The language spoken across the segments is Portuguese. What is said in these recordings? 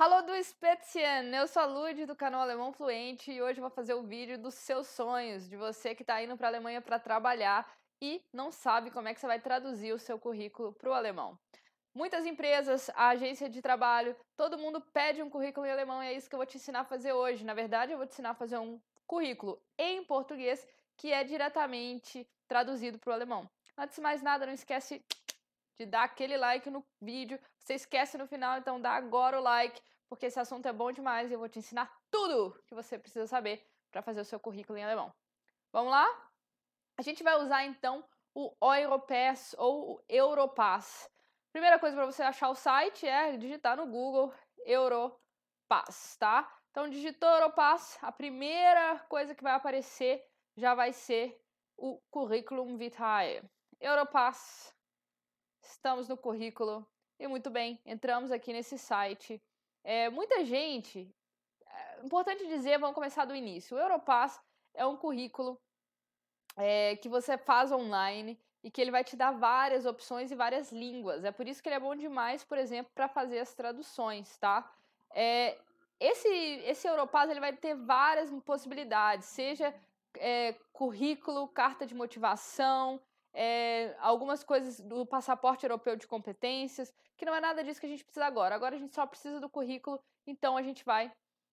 Alô do Spezien, eu sou a Lud do canal Alemão Fluente e hoje eu vou fazer o vídeo dos seus sonhos, de você que está indo para a Alemanha para trabalhar e não sabe como é que você vai traduzir o seu currículo para o alemão. Muitas empresas, a agência de trabalho, todo mundo pede um currículo em alemão e é isso que eu vou te ensinar a fazer hoje. Na verdade, eu vou te ensinar a fazer um currículo em português que é diretamente traduzido para o alemão. Antes de mais nada, não esquece de dar aquele like no vídeo. Você esquece no final, então dá agora o like, porque esse assunto é bom demais e eu vou te ensinar tudo que você precisa saber para fazer o seu currículo em alemão. Vamos lá? A gente vai usar então o Europass ou o Europass. Primeira coisa para você achar o site é digitar no Google Europass, tá? Então digitou Europass, a primeira coisa que vai aparecer já vai ser o currículo vitae. Europass estamos no currículo e muito bem, entramos aqui nesse site. É, muita gente, é importante dizer, vamos começar do início. O Europass é um currículo é, que você faz online e que ele vai te dar várias opções e várias línguas. É por isso que ele é bom demais, por exemplo, para fazer as traduções, tá? É, esse esse Europass ele vai ter várias possibilidades, seja é, currículo, carta de motivação, é, algumas coisas do passaporte europeu de competências, que não é nada disso que a gente precisa agora. Agora a gente só precisa do currículo, então a gente vai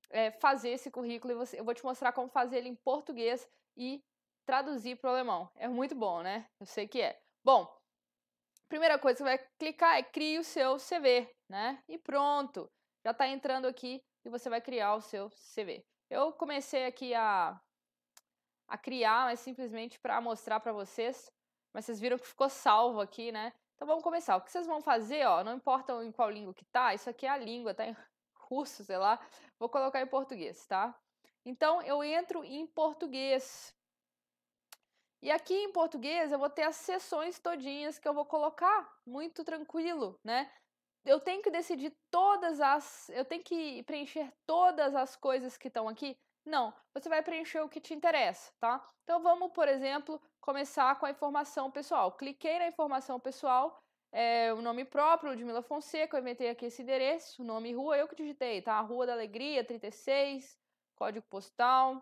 é, fazer esse currículo e você, eu vou te mostrar como fazer ele em português e traduzir para o alemão. É muito bom, né? Eu sei que é. Bom, primeira coisa que você vai clicar é crie o seu CV, né? E pronto, já está entrando aqui e você vai criar o seu CV. Eu comecei aqui a, a criar, mas simplesmente para mostrar para vocês mas vocês viram que ficou salvo aqui, né? Então vamos começar. O que vocês vão fazer, ó, não importa em qual língua que tá, isso aqui é a língua, tá em russo, sei lá. Vou colocar em português, tá? Então eu entro em português. E aqui em português eu vou ter as sessões todinhas que eu vou colocar, muito tranquilo, né? Eu tenho que decidir todas as, eu tenho que preencher todas as coisas que estão aqui? Não, você vai preencher o que te interessa, tá? Então vamos, por exemplo, começar com a informação pessoal. Cliquei na informação pessoal, é, o nome próprio, Ludmila Fonseca, eu inventei aqui esse endereço, nome e rua, eu que digitei, tá? Rua da Alegria, 36, código postal.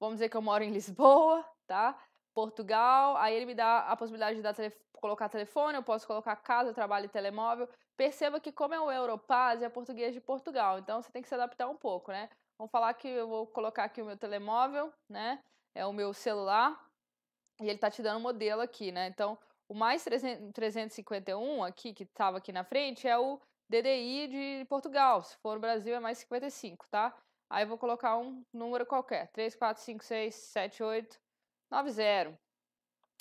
Vamos dizer que eu moro em Lisboa, tá? Portugal, aí ele me dá a possibilidade de dar tele, colocar telefone, eu posso colocar casa, trabalho e telemóvel. Perceba que como é o Europaz, é português de Portugal, então você tem que se adaptar um pouco, né? Vamos falar que eu vou colocar aqui o meu telemóvel, né? é o meu celular, e ele tá te dando o um modelo aqui, né? Então, o mais 300, 351 aqui, que estava aqui na frente, é o DDI de Portugal. Se for no Brasil, é mais 55, tá? Aí eu vou colocar um número qualquer, 3, 4, 5, 6, 7, 8, 9, 0.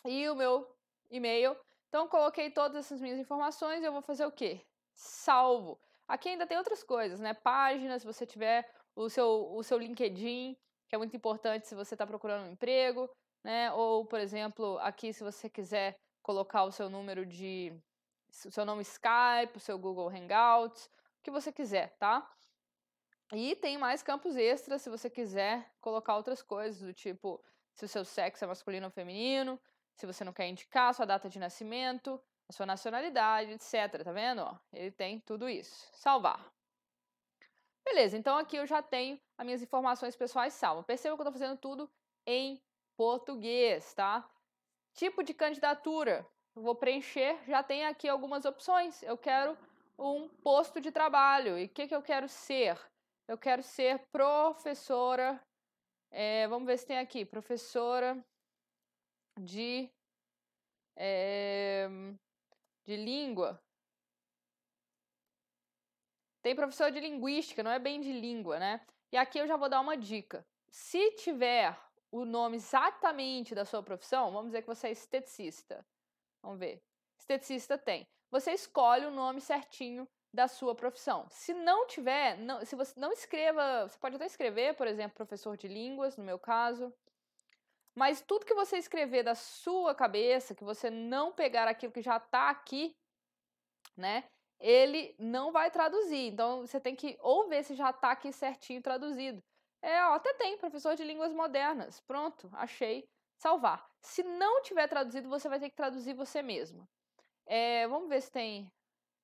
E o meu e-mail. Então, coloquei todas essas minhas informações e eu vou fazer o quê? Salvo. Aqui ainda tem outras coisas, né? Páginas, se você tiver o seu, o seu LinkedIn, que é muito importante se você está procurando um emprego, né? Ou, por exemplo, aqui se você quiser colocar o seu número de o seu nome Skype, o seu Google Hangouts, o que você quiser, tá? E tem mais campos extras se você quiser colocar outras coisas, do tipo se o seu sexo é masculino ou feminino, se você não quer indicar a sua data de nascimento, a sua nacionalidade, etc. Tá vendo? Ó, ele tem tudo isso. Salvar. Beleza, então aqui eu já tenho as minhas informações pessoais salvas. Perceba que eu estou fazendo tudo em português, tá? Tipo de candidatura, eu vou preencher, já tem aqui algumas opções. Eu quero um posto de trabalho. E o que, que eu quero ser? Eu quero ser professora. É, vamos ver se tem aqui. Professora de, é, de língua. Tem professor de linguística, não é bem de língua, né? E aqui eu já vou dar uma dica. Se tiver o nome exatamente da sua profissão, vamos dizer que você é esteticista. Vamos ver. Esteticista tem. Você escolhe o nome certinho da sua profissão. Se não tiver, não, se você não escreva, você pode até escrever, por exemplo, professor de línguas, no meu caso. Mas tudo que você escrever da sua cabeça, que você não pegar aquilo que já está aqui, né? ele não vai traduzir. Então você tem que ou ver se já está aqui certinho traduzido. É, ó, até tem, professor de línguas modernas. Pronto, achei. Salvar. Se não tiver traduzido, você vai ter que traduzir você mesma. É, vamos ver se tem.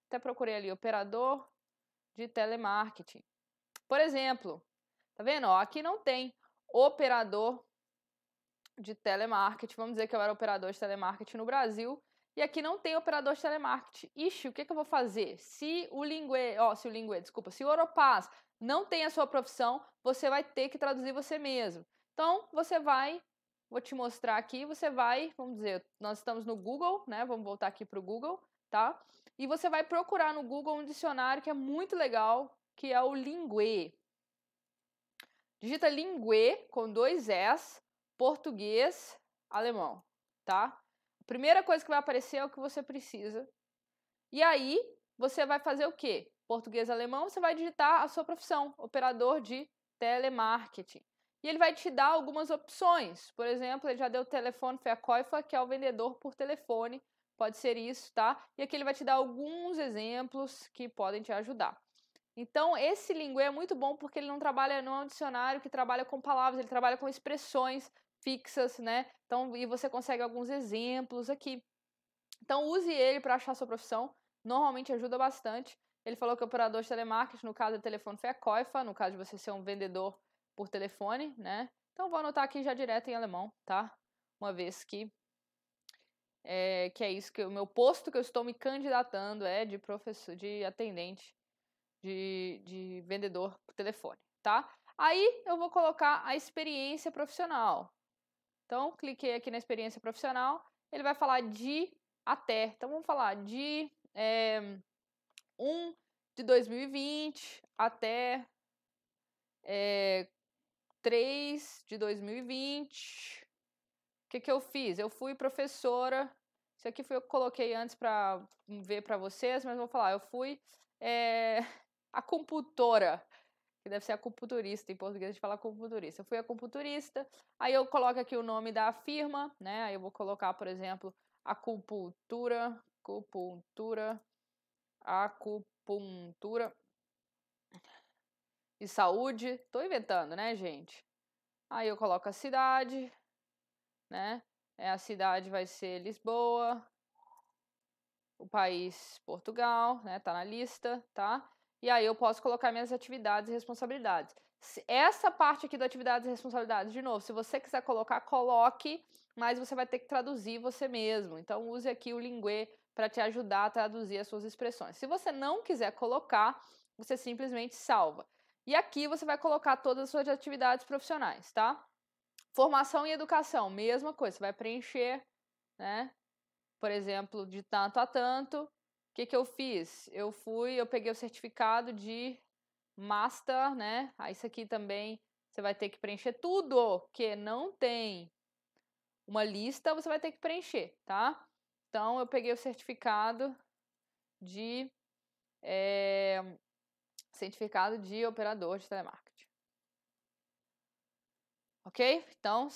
Até procurei ali, operador de telemarketing. Por exemplo, tá vendo? Ó, aqui não tem operador de telemarketing. Vamos dizer que eu era operador de telemarketing no Brasil e aqui não tem operador de telemarketing. Ixi, o que, que eu vou fazer? Se o lingue, ó, se o lingue, desculpa, se o Oropaz não tem a sua profissão, você vai ter que traduzir você mesmo. Então, você vai, vou te mostrar aqui, você vai, vamos dizer, nós estamos no Google, né? Vamos voltar aqui para o Google, tá? E você vai procurar no Google um dicionário que é muito legal, que é o Lingue. Digita Lingue com dois S, português, alemão, tá? Primeira coisa que vai aparecer é o que você precisa. E aí, você vai fazer o quê? Português alemão, você vai digitar a sua profissão, operador de telemarketing. E ele vai te dar algumas opções. Por exemplo, ele já deu telefone Feacoifa, que é o vendedor por telefone. Pode ser isso, tá? E aqui ele vai te dar alguns exemplos que podem te ajudar. Então, esse linguê é muito bom porque ele não trabalha, não é um dicionário que trabalha com palavras, ele trabalha com expressões fixas, né? Então, e você consegue alguns exemplos aqui. Então, use ele para achar sua profissão, normalmente ajuda bastante. Ele falou que é operador de telemarketing, no caso é telefone, foi a Coifa, no caso de você ser um vendedor por telefone, né? Então, vou anotar aqui já direto em alemão, tá? Uma vez que é, que é isso que o meu posto que eu estou me candidatando é de professor, de atendente, de, de vendedor por telefone, tá? Aí eu vou colocar a experiência profissional. Então, cliquei aqui na experiência profissional, ele vai falar de até. Então, vamos falar de é, eh, 1 de 2020 até é, eh, 3 de 2020. O que, que eu fiz? Eu fui professora. Isso aqui foi eu coloquei antes para ver para vocês, mas vou falar. Eu fui é, a computora que deve ser acupunturista, em português a gente fala acupunturista. Eu fui acupunturista, aí eu coloco aqui o nome da firma, né? Aí eu vou colocar, por exemplo, acupuntura, acupuntura, acupuntura e saúde. Tô inventando, né, gente? Aí eu coloco a cidade, né? É, a cidade vai ser Lisboa, o país Portugal, né? Tá na lista, tá? e aí eu posso colocar minhas atividades e responsabilidades. Essa parte aqui da atividades e responsabilidades, de novo, se você quiser colocar, coloque, mas você vai ter que traduzir você mesmo. Então use aqui o Linguê para te ajudar a traduzir as suas expressões. Se você não quiser colocar, você simplesmente salva. E aqui você vai colocar todas as suas atividades profissionais, tá? Formação e educação, mesma coisa, você vai preencher, né? Por exemplo, de tanto a tanto, que, que eu fiz? Eu fui, eu peguei o certificado de master, né? Ah, isso aqui também você vai ter que preencher tudo que não tem uma lista, você vai ter que preencher, tá? Então eu peguei o certificado de é, certificado de operador de telemarketing. Ok? Então,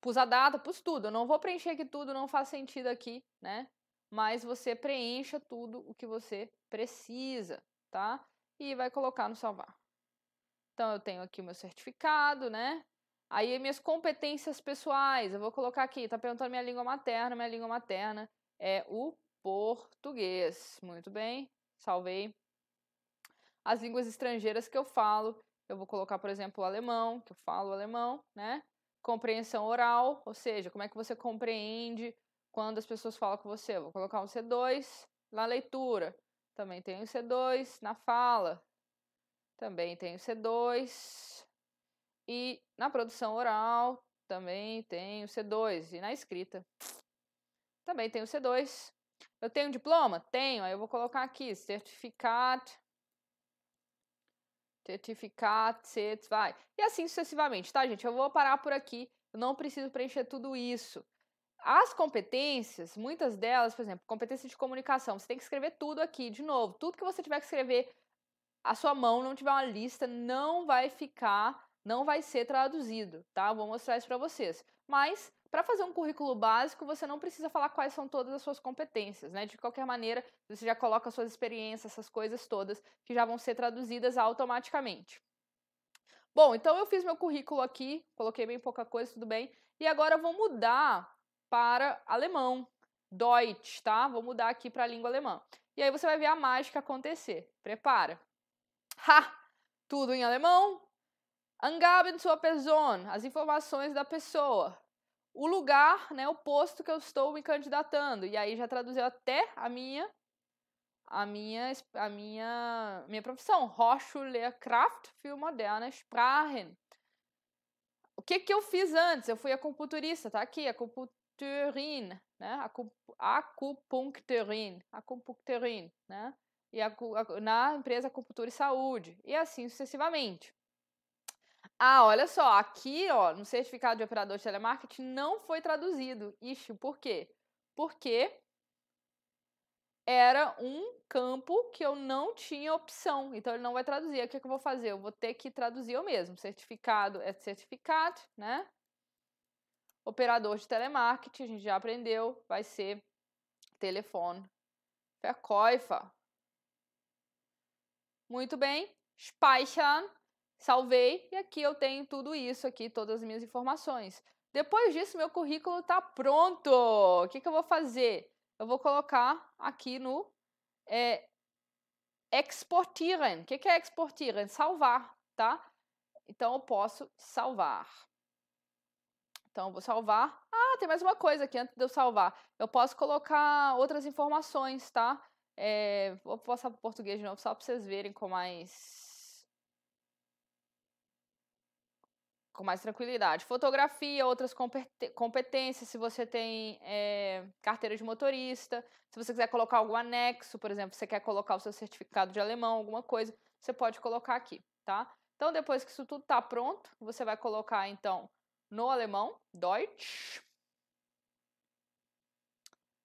pus a data, pus tudo. Eu não vou preencher aqui tudo, não faz sentido aqui, né? mas você preencha tudo o que você precisa, tá? E vai colocar no salvar. Então eu tenho aqui o meu certificado, né? Aí minhas competências pessoais, eu vou colocar aqui, tá perguntando minha língua materna, minha língua materna é o português. Muito bem, salvei. As línguas estrangeiras que eu falo, eu vou colocar, por exemplo, o alemão, que eu falo alemão, né? Compreensão oral, ou seja, como é que você compreende quando as pessoas falam com você, eu vou colocar um C2 na leitura, também tem o C2 na fala, também tem o C2 e na produção oral também tem o C2 e na escrita também tem o C2. Eu tenho diploma? Tenho. Aí eu vou colocar aqui certificado certificado, set, vai. E assim sucessivamente, tá, gente? Eu vou parar por aqui. Eu não preciso preencher tudo isso. As competências, muitas delas, por exemplo, competência de comunicação, você tem que escrever tudo aqui, de novo, tudo que você tiver que escrever, a sua mão não tiver uma lista, não vai ficar, não vai ser traduzido, tá? Vou mostrar isso para vocês. Mas para fazer um currículo básico, você não precisa falar quais são todas as suas competências, né? De qualquer maneira, você já coloca suas experiências, essas coisas todas, que já vão ser traduzidas automaticamente. Bom, então eu fiz meu currículo aqui, coloquei bem pouca coisa, tudo bem. E agora eu vou mudar para alemão. Deutsch, tá? Vou mudar aqui para a língua alemã. E aí você vai ver a mágica acontecer. Prepara. Ha! Tudo em alemão. Angaben zur Person, as informações da pessoa. O lugar, né, o posto que eu estou me candidatando. E aí já traduziu até a minha a minha a minha minha profissão, Hochschullehrkraft für moderne Sprachen. O que que eu fiz antes? Eu fui acupunturista, tá aqui, acupunturista acupuncturin, né? acupuncturin, acupuncturin, né? E acu na empresa Acupuntura e Saúde, e assim sucessivamente. Ah, olha só, aqui, ó, no certificado de operador de telemarketing não foi traduzido. Ixi, por quê? Porque era um campo que eu não tinha opção, então ele não vai traduzir. O que, é que eu vou fazer? Eu vou ter que traduzir eu mesmo. Certificado é certificado, né? Operador de telemarketing, a gente já aprendeu, vai ser telefone. Verkäufer. Muito bem. Speichern, salvei e aqui eu tenho tudo isso aqui, todas as minhas informações. Depois disso, meu currículo está pronto. O que, que eu vou fazer? Eu vou colocar aqui no é, exportieren. O que, que é exportieren? Salvar, tá? Então eu posso salvar. Então, vou salvar. Ah, tem mais uma coisa aqui antes de eu salvar. Eu posso colocar outras informações, tá? É, vou passar para o português de novo, só para vocês verem com mais. com mais tranquilidade. Fotografia, outras competências, se você tem é, carteira de motorista, se você quiser colocar algum anexo, por exemplo, você quer colocar o seu certificado de alemão, alguma coisa, você pode colocar aqui, tá? Então, depois que isso tudo está pronto, você vai colocar, então, no alemão, Deutsch.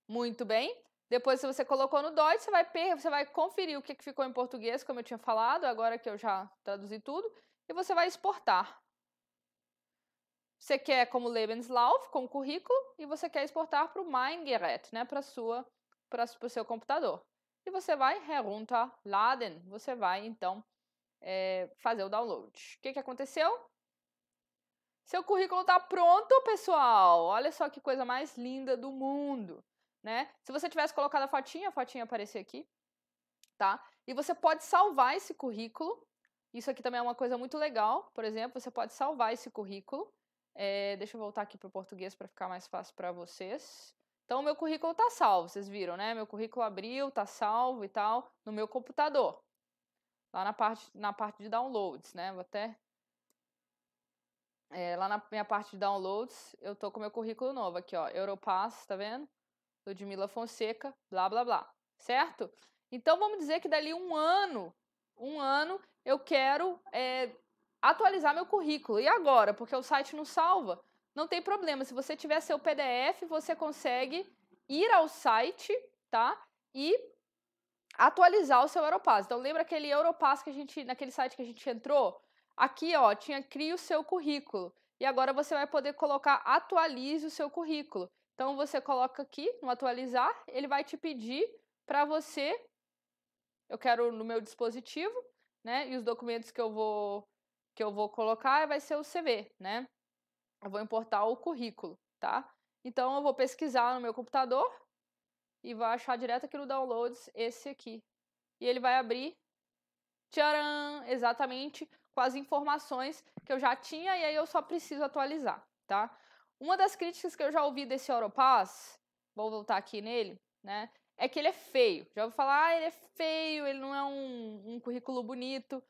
Muito bem. Depois, se você colocou no Deutsch, você vai, você vai conferir o que ficou em português, como eu tinha falado, agora que eu já traduzi tudo, e você vai exportar. Você quer como Lebenslauf, como currículo, e você quer exportar para o Mein Gerät, né, para para o seu computador. E você vai herunterladen, você vai então é, fazer o download. O que, que aconteceu? Seu currículo está pronto, pessoal. Olha só que coisa mais linda do mundo, né? Se você tivesse colocado a fotinha, a fotinha aparecer aqui, tá? E você pode salvar esse currículo. Isso aqui também é uma coisa muito legal. Por exemplo, você pode salvar esse currículo. É, deixa eu voltar aqui para o português para ficar mais fácil para vocês. Então, meu currículo está salvo, vocês viram, né? Meu currículo abriu, está salvo e tal, no meu computador. Lá na parte, na parte de downloads, né? Vou até é, lá na minha parte de downloads, eu tô com meu currículo novo aqui, ó. Europass, tá vendo? Ludmila Fonseca, blá, blá, blá. Certo? Então, vamos dizer que dali um ano, um ano, eu quero é, atualizar meu currículo. E agora? Porque o site não salva. Não tem problema. Se você tiver seu PDF, você consegue ir ao site, tá? E atualizar o seu Europass. Então, lembra aquele Europass que a gente, naquele site que a gente entrou? Aqui, ó, tinha crie o seu currículo. E agora você vai poder colocar atualize o seu currículo. Então você coloca aqui no atualizar, ele vai te pedir para você eu quero no meu dispositivo, né? E os documentos que eu vou que eu vou colocar vai ser o CV, né? Eu vou importar o currículo, tá? Então eu vou pesquisar no meu computador e vou achar direto aqui no downloads esse aqui. E ele vai abrir tcharam, exatamente com as informações que eu já tinha e aí eu só preciso atualizar, tá? Uma das críticas que eu já ouvi desse Europass, vou voltar aqui nele, né? É que ele é feio. Já ouvi falar, ah, ele é feio, ele não é um, um currículo bonito.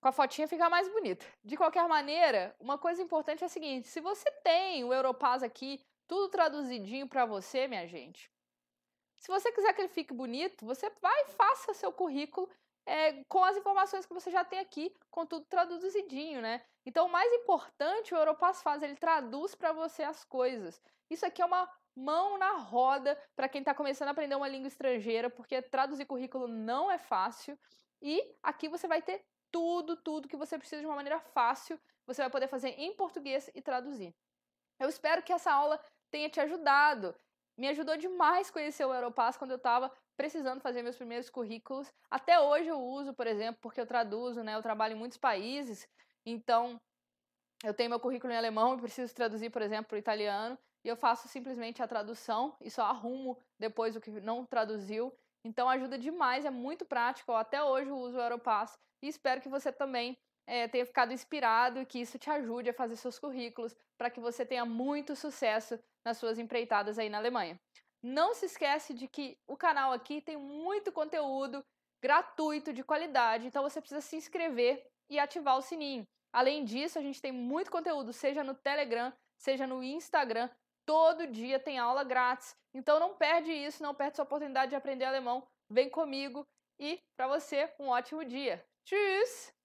Com a fotinha fica mais bonito. De qualquer maneira, uma coisa importante é a seguinte: se você tem o Europass aqui, tudo traduzidinho para você, minha gente, se você quiser que ele fique bonito, você vai e faça seu currículo é, com as informações que você já tem aqui, com tudo traduzidinho, né? Então, o mais importante, o Europass faz, ele traduz para você as coisas. Isso aqui é uma mão na roda para quem está começando a aprender uma língua estrangeira, porque traduzir currículo não é fácil. E aqui você vai ter tudo, tudo que você precisa de uma maneira fácil. Você vai poder fazer em português e traduzir. Eu espero que essa aula tenha te ajudado. Me ajudou demais conhecer o Europass quando eu estava precisando fazer meus primeiros currículos. Até hoje eu uso, por exemplo, porque eu traduzo, né? Eu trabalho em muitos países, então eu tenho meu currículo em alemão e preciso traduzir, por exemplo, para o italiano, e eu faço simplesmente a tradução e só arrumo depois o que não traduziu. Então ajuda demais, é muito prático. Eu até hoje eu uso o Europass e espero que você também é, tenha ficado inspirado e que isso te ajude a fazer seus currículos para que você tenha muito sucesso nas suas empreitadas aí na Alemanha. Não se esquece de que o canal aqui tem muito conteúdo gratuito de qualidade, então você precisa se inscrever e ativar o sininho. Além disso, a gente tem muito conteúdo, seja no Telegram, seja no Instagram, todo dia tem aula grátis. Então não perde isso, não perde sua oportunidade de aprender alemão. Vem comigo e para você um ótimo dia. Tschüss!